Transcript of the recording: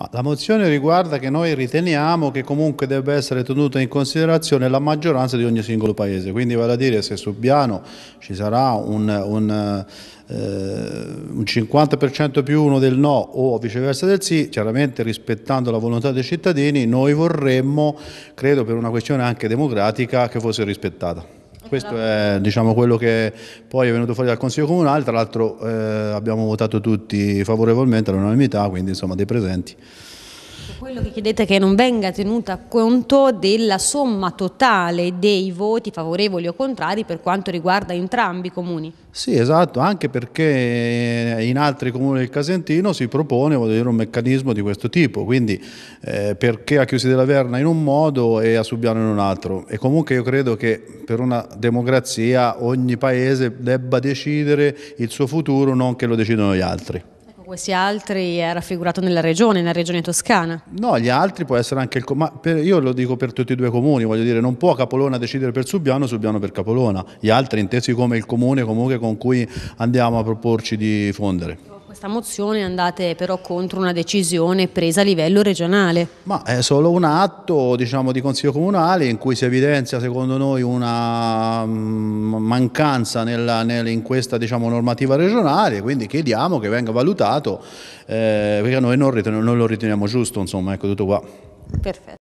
Ma la mozione riguarda che noi riteniamo che comunque debba essere tenuta in considerazione la maggioranza di ogni singolo paese, quindi vale a dire se su Biano ci sarà un, un, eh, un 50% più uno del no o viceversa del sì, chiaramente rispettando la volontà dei cittadini, noi vorremmo, credo per una questione anche democratica, che fosse rispettata. Questo è diciamo, quello che poi è venuto fuori dal Consiglio Comunale, tra l'altro eh, abbiamo votato tutti favorevolmente all'unanimità, quindi insomma dei presenti. Quello che chiedete è che non venga tenuta conto della somma totale dei voti favorevoli o contrari per quanto riguarda entrambi i comuni. Sì, esatto, anche perché eh, in altri comuni del Casentino si propone dire, un meccanismo di questo tipo, quindi eh, perché a Chiusi della Verna in un modo e a Subiano in un altro. E comunque io credo che per una democrazia ogni paese debba decidere il suo futuro, non che lo decidano gli altri questi altri è raffigurato nella regione, nella regione toscana. No, gli altri può essere anche il comune, io lo dico per tutti e due i comuni, voglio dire, non può Capolona decidere per Subiano, Subiano per Capolona, gli altri intesi come il comune comunque con cui andiamo a proporci di fondere. Questa mozione andate però contro una decisione presa a livello regionale. Ma è solo un atto diciamo, di Consiglio Comunale in cui si evidenzia secondo noi una mm, mancanza nella, nel, in questa diciamo, normativa regionale, quindi chiediamo che venga valutato eh, perché noi non, non, lo riteniamo giusto, insomma, ecco tutto qua. Perfetto.